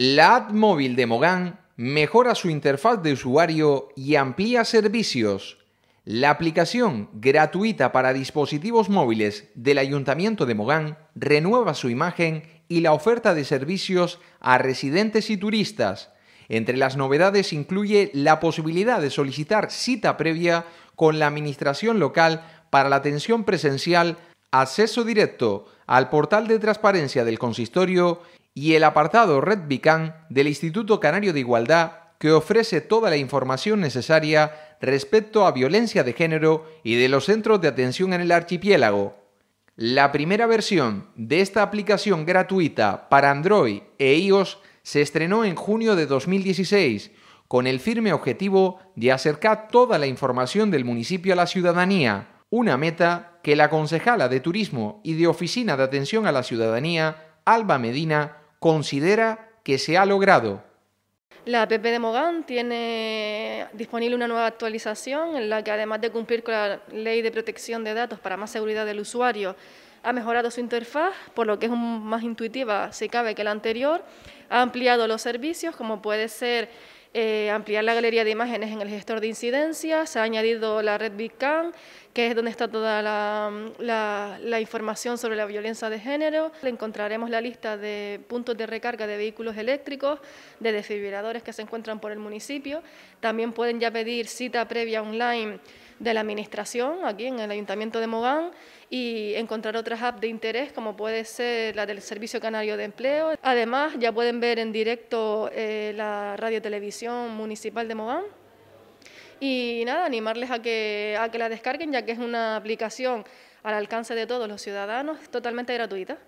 La app móvil de Mogán mejora su interfaz de usuario y amplía servicios. La aplicación gratuita para dispositivos móviles del Ayuntamiento de Mogán renueva su imagen y la oferta de servicios a residentes y turistas. Entre las novedades incluye la posibilidad de solicitar cita previa con la administración local para la atención presencial, acceso directo al portal de transparencia del consistorio y el apartado Red Vican del Instituto Canario de Igualdad que ofrece toda la información necesaria respecto a violencia de género y de los centros de atención en el archipiélago. La primera versión de esta aplicación gratuita para Android e iOS se estrenó en junio de 2016 con el firme objetivo de acercar toda la información del municipio a la ciudadanía, una meta que la concejala de Turismo y de Oficina de Atención a la Ciudadanía, Alba Medina, considera que se ha logrado. La app de Mogán tiene disponible una nueva actualización en la que además de cumplir con la ley de protección de datos para más seguridad del usuario, ha mejorado su interfaz, por lo que es más intuitiva, si cabe, que la anterior, ha ampliado los servicios, como puede ser eh, ampliar la galería de imágenes en el gestor de incidencias, se ha añadido la red Vicam, que es donde está toda la, información sobre la violencia de género. Encontraremos la lista de puntos de recarga de vehículos eléctricos, de desfibriladores que se encuentran por el municipio. También pueden ya pedir cita previa online de la administración aquí en el Ayuntamiento de Mogán y encontrar otras apps de interés como puede ser la del Servicio Canario de Empleo. Además ya pueden ver en directo eh, la televisión municipal de Mogán. Y nada, animarles a que, a que la descarguen ya que es una aplicación al alcance de todos los ciudadanos, totalmente gratuita.